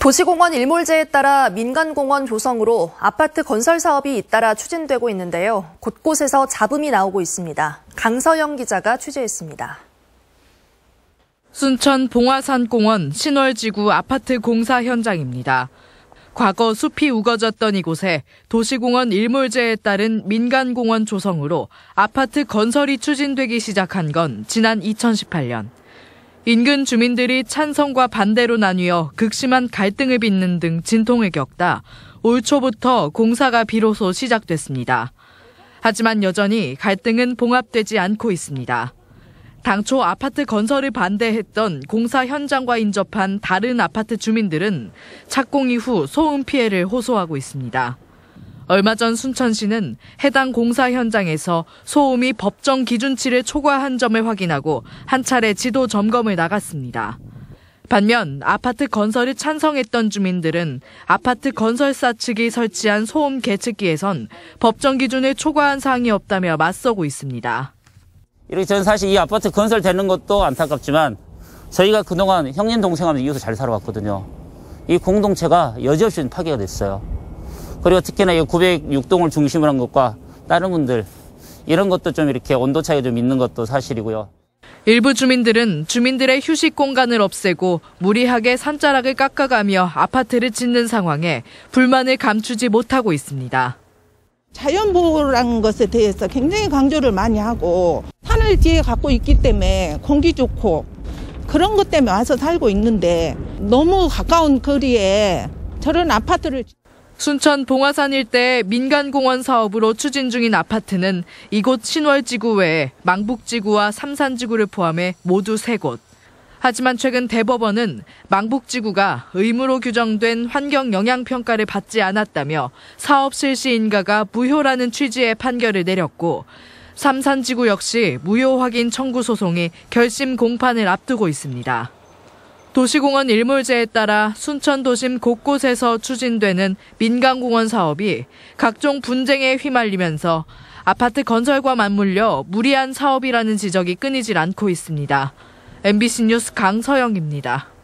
도시공원 일몰제에 따라 민간공원 조성으로 아파트 건설 사업이 잇따라 추진되고 있는데요. 곳곳에서 잡음이 나오고 있습니다. 강서영 기자가 취재했습니다. 순천 봉화산공원 신월지구 아파트 공사 현장입니다. 과거 숲이 우거졌던 이곳에 도시공원 일몰제에 따른 민간공원 조성으로 아파트 건설이 추진되기 시작한 건 지난 2018년. 인근 주민들이 찬성과 반대로 나뉘어 극심한 갈등을 빚는 등 진통을 겪다 올 초부터 공사가 비로소 시작됐습니다. 하지만 여전히 갈등은 봉합되지 않고 있습니다. 당초 아파트 건설을 반대했던 공사 현장과 인접한 다른 아파트 주민들은 착공 이후 소음 피해를 호소하고 있습니다. 얼마 전 순천시는 해당 공사 현장에서 소음이 법정 기준치를 초과한 점을 확인하고 한 차례 지도 점검을 나갔습니다. 반면 아파트 건설을 찬성했던 주민들은 아파트 건설사 측이 설치한 소음 계측기에선 법정 기준을 초과한 사항이 없다며 맞서고 있습니다. 이렇게 저는 사실 이 아파트 건설되는 것도 안타깝지만 저희가 그동안 형님 동생하면 이웃을 잘 살아왔거든요. 이 공동체가 여지없이 파괴가 됐어요. 그리고 특히나 이 906동을 중심으로 한 것과 다른 분들 이런 것도 좀 이렇게 온도 차이가 좀 있는 것도 사실이고요. 일부 주민들은 주민들의 휴식 공간을 없애고 무리하게 산자락을 깎아가며 아파트를 짓는 상황에 불만을 감추지 못하고 있습니다. 자연보호라는 것에 대해서 굉장히 강조를 많이 하고 산을 뒤에 갖고 있기 때문에 공기 좋고 그런 것 때문에 와서 살고 있는데 너무 가까운 거리에 저런 아파트를 순천 봉화산 일대 민간공원 사업으로 추진 중인 아파트는 이곳 신월지구 외에 망북지구와 삼산지구를 포함해 모두 세곳 하지만 최근 대법원은 망북지구가 의무로 규정된 환경영향평가를 받지 않았다며 사업 실시 인가가 무효라는 취지의 판결을 내렸고 삼산지구 역시 무효 확인 청구 소송이 결심 공판을 앞두고 있습니다. 도시공원 일몰제에 따라 순천 도심 곳곳에서 추진되는 민간공원 사업이 각종 분쟁에 휘말리면서 아파트 건설과 맞물려 무리한 사업이라는 지적이 끊이질 않고 있습니다. MBC 뉴스 강서영입니다.